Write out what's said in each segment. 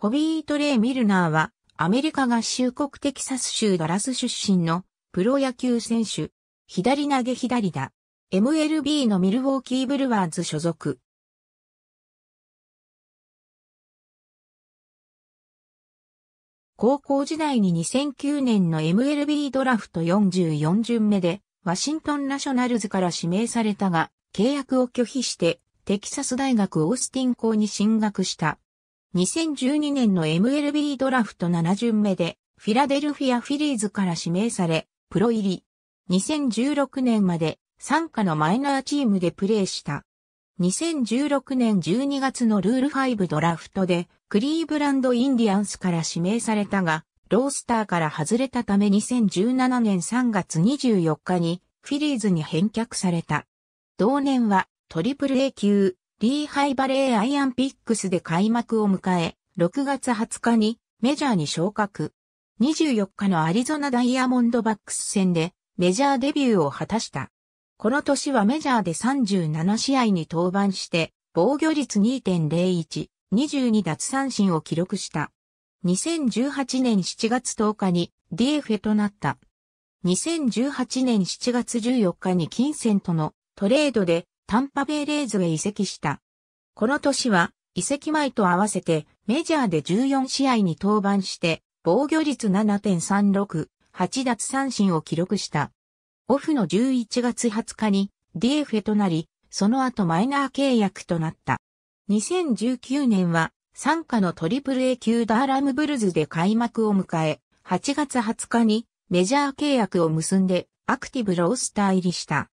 ホビートレイ・ミルナーは、アメリカ合衆国テキサス州ダラス出身のプロ野球選手、左投げ左打、MLB のミルウォーキー・ブルワーズ所属。高校時代に2009年の MLB ドラフト44巡目で、ワシントンナショナルズから指名されたが、契約を拒否して、テキサス大学オースティン校に進学した。2012年の MLB ドラフト7巡目で、フィラデルフィア・フィリーズから指名され、プロ入り。2016年まで、参加のマイナーチームでプレーした。2016年12月のルール5ドラフトで、クリーブランド・インディアンスから指名されたが、ロースターから外れたため2017年3月24日に、フィリーズに返却された。同年は、トリプル A 級、リーハイバレーアイアンピックスで開幕を迎え、6月20日にメジャーに昇格。24日のアリゾナダイヤモンドバックス戦でメジャーデビューを果たした。この年はメジャーで37試合に登板して、防御率2.01、22奪三振を記録した。2018年7月10日に DF となった。2018年7月14日に金銭とのトレードでタンパベイレーズへ移籍した。この年は、移籍前と合わせてメジャーで14試合に登板して、防御率7.36、8奪三振を記録した。オフの11月20日に DF へとなり、その後マイナー契約となった。2019年は、参加のトリプル A 級ダーラムブルズで開幕を迎え、8月20日にメジャー契約を結んでアクティブロースター入りした。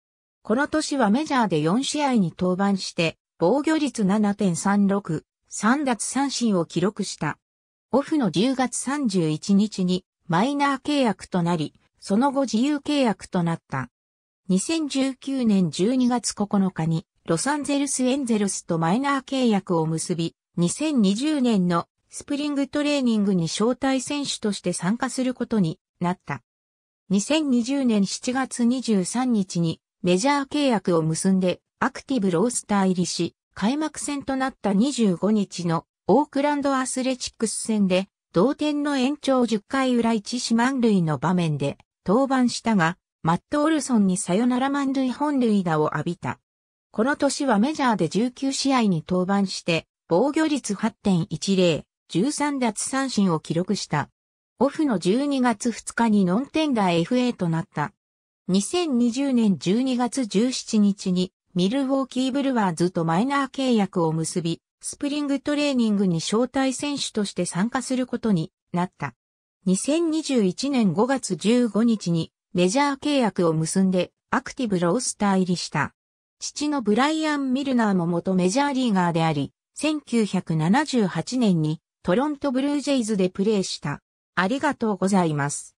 この年はメジャーで4試合に登板して、防御率7.36、3奪三振を記録した。オフの10月31日にマイナー契約となり、その後自由契約となった。2019年12月9日にロサンゼルスエンゼルスとマイナー契約を結び、2020年のスプリングトレーニングに招待選手として参加することになった。2020年7月23日にメジャー契約を結んでアクティブロースター入りし、開幕戦となった25日のオークランドアスレチックス戦で同点の延長10回裏一四満塁の場面で登板したが、マット・オルソンにサヨナラ満塁本塁打を浴びた。この年はメジャーで19試合に登板して、防御率8.10、13奪三振を記録した。オフの12月2日にノンテンダー FA となった。2020年12月17日にミルウォーキーブルワーズとマイナー契約を結び、スプリングトレーニングに招待選手として参加することになった。2021年5月15日にメジャー契約を結んでアクティブロースター入りした。父のブライアン・ミルナーも元メジャーリーガーであり、1978年にトロントブルージェイズでプレーした。ありがとうございます。